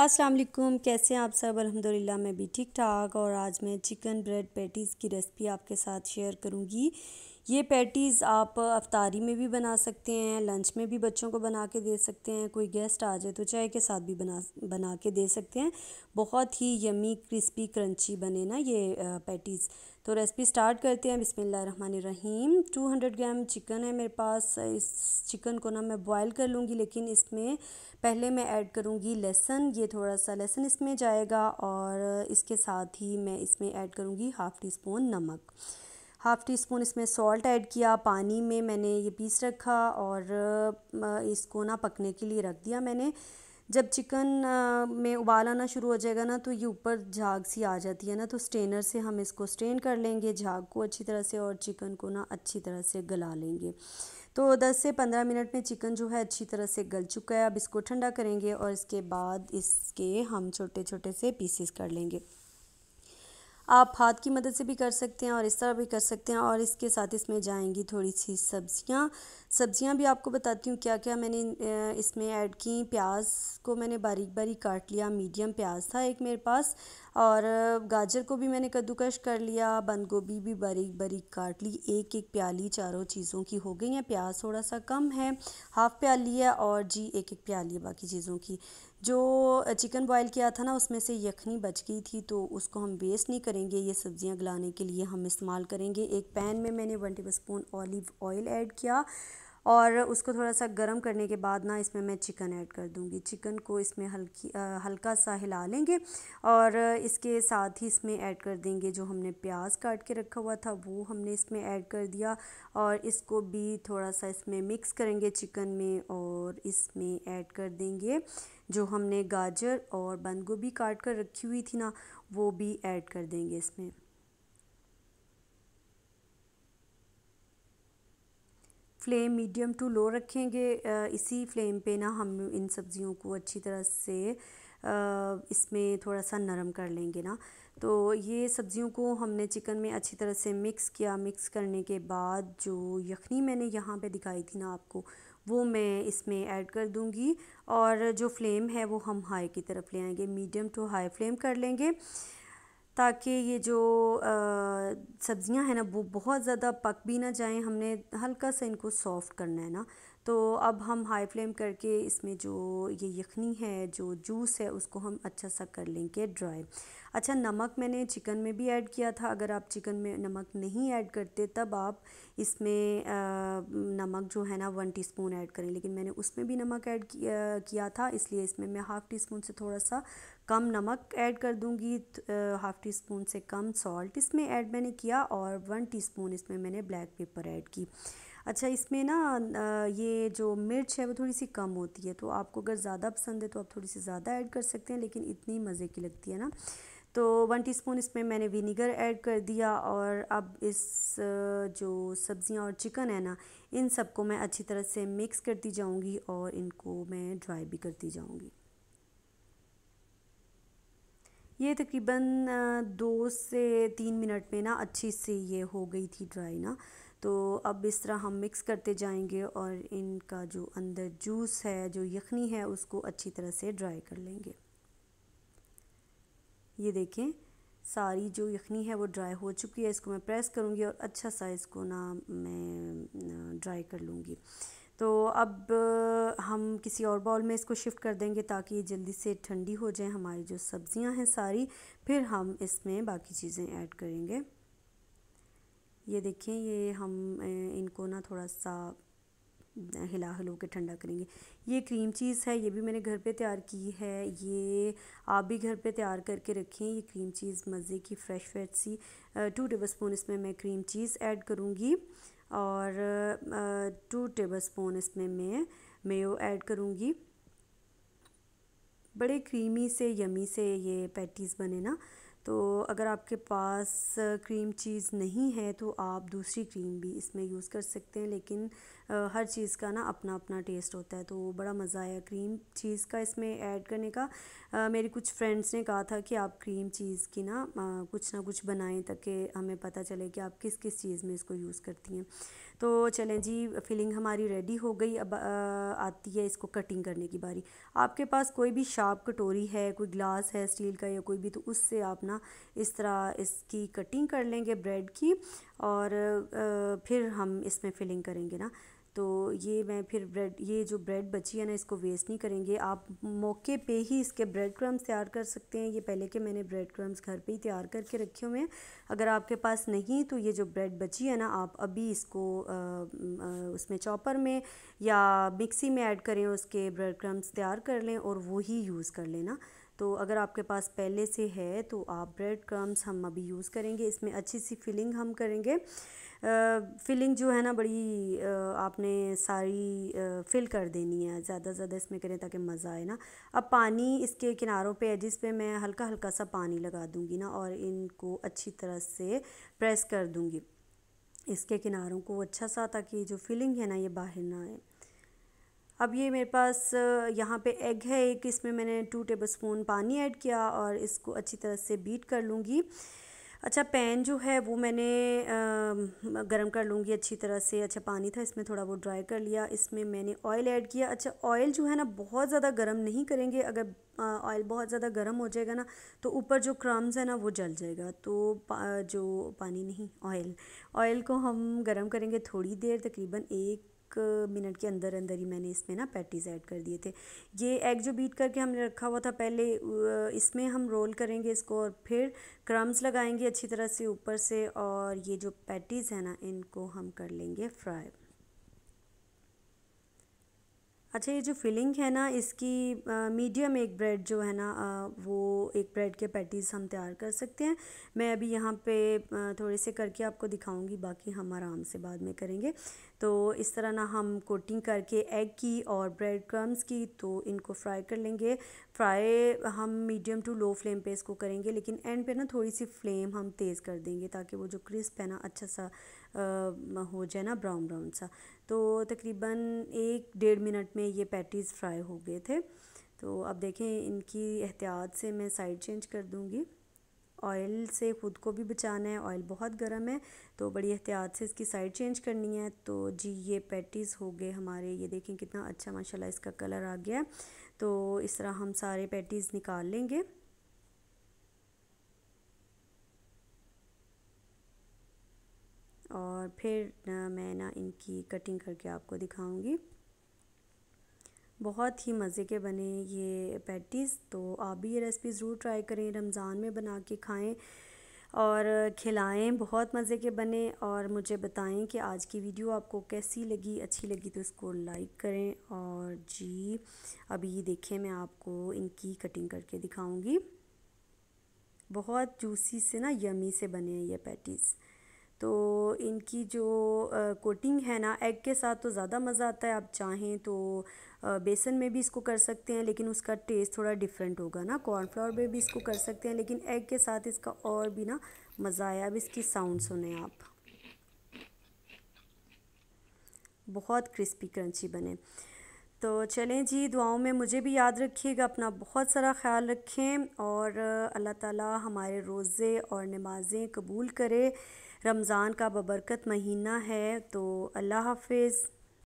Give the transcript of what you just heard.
अस्सलाम वालेकुम कैसे हैं आप सब अल्हम्दुलिल्लाह मैं भी ठीक ठाक और आज मैं चिकन ब्रेड पैटीज़ की रेसिपी आपके साथ शेयर करूंगी ये पैटीज़ आप अफ्तारी में भी बना सकते हैं लंच में भी बच्चों को बना के दे सकते हैं कोई गेस्ट आ जाए तो चाय के साथ भी बना बना के दे सकते हैं बहुत ही यमी क्रिस्पी क्रंची बने ना ये पैटीज़ तो रेसिपी स्टार्ट करते हैं रहीम टू हंड्रेड ग्राम चिकन है मेरे पास इस चिकन को ना मैं बॉयल कर लूँगी लेकिन इसमें पहले मैं ऐड करूँगी लहसन ये थोड़ा सा लहसन इसमें जाएगा और इसके साथ ही मैं इसमें ऐड करूँगी हाफ़ टी स्पून नमक हाफ़ टी स्पून इसमें सॉल्ट ऐड किया पानी में मैंने ये पीस रखा और इसको ना पकने के लिए रख दिया मैंने जब चिकन में उबाल आना शुरू हो जाएगा ना तो ये ऊपर झाग सी आ जाती है ना तो स्ट्रेनर से हम इसको स्ट्रेन कर लेंगे झाग को अच्छी तरह से और चिकन को ना अच्छी तरह से गला लेंगे तो 10 से 15 मिनट में चिकन जो है अच्छी तरह से गल चुका है अब इसको ठंडा करेंगे और इसके बाद इसके हम छोटे छोटे से पीसेस कर लेंगे आप हाथ की मदद से भी कर सकते हैं और इस तरह भी कर सकते हैं और इसके साथ इसमें जाएंगी थोड़ी सी सब्ज़ियाँ सब्ज़ियाँ भी आपको बताती हूँ क्या क्या मैंने इसमें ऐड की प्याज को मैंने बारीक बारीक काट लिया मीडियम प्याज था एक मेरे पास और गाजर को भी मैंने कद्दूकश कर लिया बंद गोभी भी बारीक बारीक काट ली एक एक प्याली चारों चीज़ों की हो गई है प्याज थोड़ा सा कम है हाफ़ प्याली है और जी एक एक प्याली है बाकी चीज़ों की जो चिकन बॉईल किया था ना उसमें से यखनी बच गई थी तो उसको हम वेस्ट नहीं करेंगे ये सब्ज़ियाँ गलाने के लिए हम इस्तेमाल करेंगे एक पैन में मैंने one tablespoon olive oil add किया और उसको थोड़ा सा गर्म करने के बाद ना इसमें मैं चिकन ऐड कर दूँगी चिकन को इसमें हल्की आ, हल्का सा हिला लेंगे और इसके साथ ही इसमें ऐड कर देंगे जो हमने प्याज काट के रखा हुआ था वो हमने इसमें ऐड कर दिया और इसको भी थोड़ा सा इसमें मिक्स करेंगे चिकन में और इसमें ऐड कर देंगे जो हमने गाजर और बंद गोभी काट कर रखी हुई थी ना वो भी ऐड कर देंगे इसमें फ्लेम मीडियम टू लो रखेंगे इसी फ्लेम पे ना हम इन सब्ज़ियों को अच्छी तरह से इसमें थोड़ा सा नरम कर लेंगे ना तो ये सब्ज़ियों को हमने चिकन में अच्छी तरह से मिक्स किया मिक्स करने के बाद जो यखनी मैंने यहाँ पे दिखाई थी ना आपको वो मैं इसमें ऐड कर दूँगी और जो फ्लेम है वो हम हाई की तरफ ले आएंगे मीडियम टू हाई फ्लेम कर लेंगे ताकि ये जो सब्ज़ियां हैं ना वो बहुत ज़्यादा पक भी ना जाएं हमने हल्का सा इनको सॉफ़्ट करना है ना तो अब हम हाई फ्लेम करके इसमें जो ये यखनी है जो जूस है उसको हम अच्छा सा कर लेंगे ड्राई अच्छा नमक मैंने चिकन में भी ऐड किया था अगर आप चिकन में नमक नहीं ऐड करते तब आप इसमें आ, नमक जो है ना वन टीस्पून ऐड करें लेकिन मैंने उसमें भी नमक ऐड किया, था इसलिए इसमें मैं हाफ़ टी स्पून से थोड़ा सा कम नमक ऐड कर दूंगी हाफ़ टी स्पून से कम सॉल्ट इसमें ऐड मैंने किया और वन टीस्पून इसमें मैंने ब्लैक पेपर ऐड की अच्छा इसमें ना ये जो मिर्च है वो थोड़ी सी कम होती है तो आपको अगर ज़्यादा पसंद है तो आप थोड़ी सी ज़्यादा ऐड कर सकते हैं लेकिन इतनी मज़े की लगती है ना तो वन टीस्पून इसमें मैंने विनीगर ऐड कर दिया और अब इस जो सब्ज़ियाँ और चिकन है ना इन सबको मैं अच्छी तरह से मिक्स करती जाऊँगी और इनको मैं ड्राई भी करती जाऊँगी ये तकरीबन दो से तीन मिनट में ना अच्छी से ये हो गई थी ड्राई ना तो अब इस तरह हम मिक्स करते जाएंगे और इनका जो अंदर जूस है जो यखनी है उसको अच्छी तरह से ड्राई कर लेंगे ये देखें सारी जो यखनी है वो ड्राई हो चुकी है इसको मैं प्रेस करूँगी और अच्छा सा इसको ना मैं ड्राई कर लूँगी तो अब हम किसी और बाउल में इसको शिफ्ट कर देंगे ताकि ये जल्दी से ठंडी हो जाए हमारी जो सब्ज़ियां हैं सारी फिर हम इसमें बाकी चीज़ें ऐड करेंगे ये देखें ये हम इनको ना थोड़ा सा हिला हिलो के ठंडा करेंगे ये क्रीम चीज़ है ये भी मैंने घर पे तैयार की है ये आप भी घर पे तैयार करके रखें ये क्रीम चीज़ मज़े की फ्रेश फ्रेश सी टू टेबल स्पून इसमें मैं क्रीम चीज़ ऐड करूँगी और टू टेबल स्पून इसमें मैं मेयो ऐड करूँगी बड़े क्रीमी से यमी से ये पैटीज़ बने ना तो अगर आपके पास क्रीम चीज़ नहीं है तो आप दूसरी क्रीम भी इसमें यूज़ कर सकते हैं लेकिन हर चीज़ का ना अपना अपना टेस्ट होता है तो बड़ा मज़ा आया क्रीम चीज़ का इसमें ऐड करने का आ, मेरी कुछ फ्रेंड्स ने कहा था कि आप क्रीम चीज़ की ना आ, कुछ ना कुछ बनाएं ताकि हमें पता चले कि आप किस किस चीज़ में इसको यूज़ करती हैं तो चलें जी फिलिंग हमारी रेडी हो गई अब आ, आती है इसको कटिंग करने की बारी आपके पास कोई भी शार्प कटोरी है कोई ग्लास है स्टील का या कोई भी तो उससे आप ना इस तरह इसकी कटिंग कर लेंगे ब्रेड की और फिर हम इसमें फिलिंग करेंगे ना तो ये मैं फिर ब्रेड ये जो ब्रेड बची है ना इसको वेस्ट नहीं करेंगे आप मौके पे ही इसके ब्रेड क्रम्स तैयार कर सकते हैं ये पहले के मैंने ब्रेड क्रम्स घर पे ही तैयार करके रखे हुए हैं अगर आपके पास नहीं तो ये जो ब्रेड बची है ना आप अभी इसको आ, आ, उसमें चॉपर में या मिक्सी में ऐड करें उसके ब्रेड क्रम्स तैयार कर लें और वही यूज़ कर लेना तो अगर आपके पास पहले से है तो आप ब्रेड क्रम्स हम अभी यूज़ करेंगे इसमें अच्छी सी फिलिंग हम करेंगे फिलिंग जो है ना बड़ी आ, आपने सारी आ, फिल कर देनी है ज़्यादा से ज़्यादा इसमें करें ताकि मज़ा आए ना अब पानी इसके किनारों पे एजिस पे मैं हल्का हल्का सा पानी लगा दूँगी ना और इनको अच्छी तरह से प्रेस कर दूँगी इसके किनारों को अच्छा सा ताकि जो फिलिंग है ना ये बाहर ना आए अब ये मेरे पास यहाँ पे एग है एक इसमें मैंने टू टेबल स्पून पानी ऐड किया और इसको अच्छी तरह से बीट कर लूँगी अच्छा पैन जो है वो मैंने गरम कर लूँगी अच्छी तरह से अच्छा पानी था इसमें थोड़ा वो ड्राई कर लिया इसमें मैंने ऑयल ऐड किया अच्छा ऑयल जो है ना बहुत ज़्यादा गर्म नहीं करेंगे अगर ऑयल बहुत ज़्यादा गर्म हो जाएगा ना तो ऊपर जो क्रम्स है ना वो जल जाएगा तो पा, जो पानी नहीं ऑयल ऑयल को हम गर्म करेंगे थोड़ी देर तकरीबन एक एक मिनट के अंदर अंदर ही मैंने इसमें ना पैटीज़ ऐड कर दिए थे ये एग जो बीट करके हमने रखा हुआ था पहले इसमें हम रोल करेंगे इसको और फिर क्रम्स लगाएंगे अच्छी तरह से ऊपर से और ये जो पैटीज़ है ना इनको हम कर लेंगे फ्राई अच्छा ये जो फिलिंग है ना इसकी मीडियम एक ब्रेड जो है ना आ, वो एक ब्रेड के पैटीज़ हम तैयार कर सकते हैं मैं अभी यहाँ पे आ, थोड़े से करके आपको दिखाऊंगी बाकी हम आराम से बाद में करेंगे तो इस तरह ना हम कोटिंग करके एग की और ब्रेड क्रम्स की तो इनको फ्राई कर लेंगे फ्राई हम मीडियम टू लो फ्लेम पे इसको करेंगे लेकिन एंड पे ना थोड़ी सी फ्लेम हम तेज़ कर देंगे ताकि वो जो क्रिस्प है ना अच्छा सा आ, हो जाए ना ब्राउन ब्राउन सा तो तकरीबन एक डेढ़ मिनट में ये पैटीज़ फ्राई हो गए थे तो अब देखें इनकी एहतियात से मैं साइड चेंज कर दूँगी ऑयल से खुद को भी बचाना है ऑयल बहुत गर्म है तो बड़ी एहतियात से इसकी साइड चेंज करनी है तो जी ये पैटीज़ हो गए हमारे ये देखें कितना अच्छा माशाल्लाह इसका कलर आ गया है तो इस तरह हम सारे पैटीज़ निकाल लेंगे और फिर ना मैं ना इनकी कटिंग करके आपको दिखाऊंगी बहुत ही मज़े के बने ये पैटीज़ तो आप भी ये रेसिपी ज़रूर ट्राई करें रमज़ान में बना के खाएँ और खिलाएं बहुत मज़े के बने और मुझे बताएं कि आज की वीडियो आपको कैसी लगी अच्छी लगी तो इसको लाइक करें और जी अभी देखें मैं आपको इनकी कटिंग करके दिखाऊंगी बहुत जूसी से ना यमी से बने हैं ये पैटीज़ तो इनकी जो कोटिंग है ना एग के साथ तो ज़्यादा मज़ा आता है आप चाहें तो बेसन में भी इसको कर सकते हैं लेकिन उसका टेस्ट थोड़ा डिफरेंट होगा ना कॉर्नफ्लावर में भी इसको कर सकते हैं लेकिन एग के साथ इसका और भी ना मज़ा आया अब इसकी साउंड सुने आप बहुत क्रिस्पी क्रंची बने तो चलें जी दुआओं में मुझे भी याद रखिएगा अपना बहुत सारा ख्याल रखें और अल्लाह ताला हमारे रोज़े और नमाज़ें कबूल करे रमज़ान का बबरकत महीना है तो अल्लाह हाफिज़